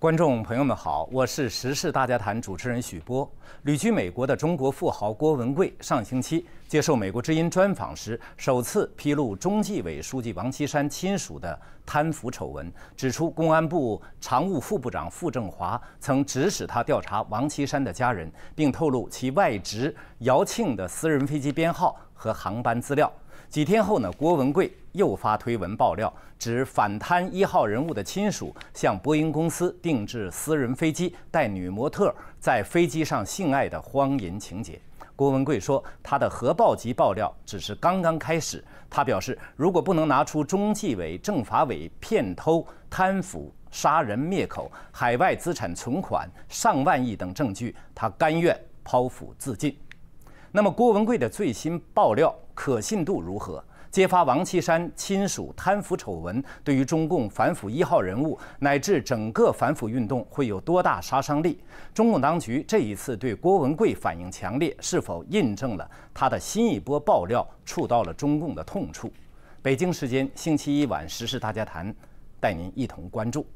观众朋友们好，我是时事大家谈主持人许波。旅居美国的中国富豪郭文贵上星期接受美国之音专访时，首次披露中纪委书记王岐山亲属的贪腐丑闻，指出公安部常务副部长傅政华曾指使他调查王岐山的家人，并透露其外侄姚庆的私人飞机编号和航班资料。几天后呢？郭文贵又发推文爆料，指反贪一号人物的亲属向波音公司定制私人飞机，带女模特在飞机上性爱的荒淫情节。郭文贵说，他的核爆级爆料只是刚刚开始。他表示，如果不能拿出中纪委、政法委骗偷、贪腐、杀人灭口、海外资产存款上万亿等证据，他甘愿剖腹自尽。那么郭文贵的最新爆料可信度如何？揭发王岐山亲属贪腐丑闻，对于中共反腐一号人物乃至整个反腐运动会有多大杀伤力？中共当局这一次对郭文贵反应强烈，是否印证了他的新一波爆料触到了中共的痛处？北京时间星期一晚，十时大家谈，带您一同关注。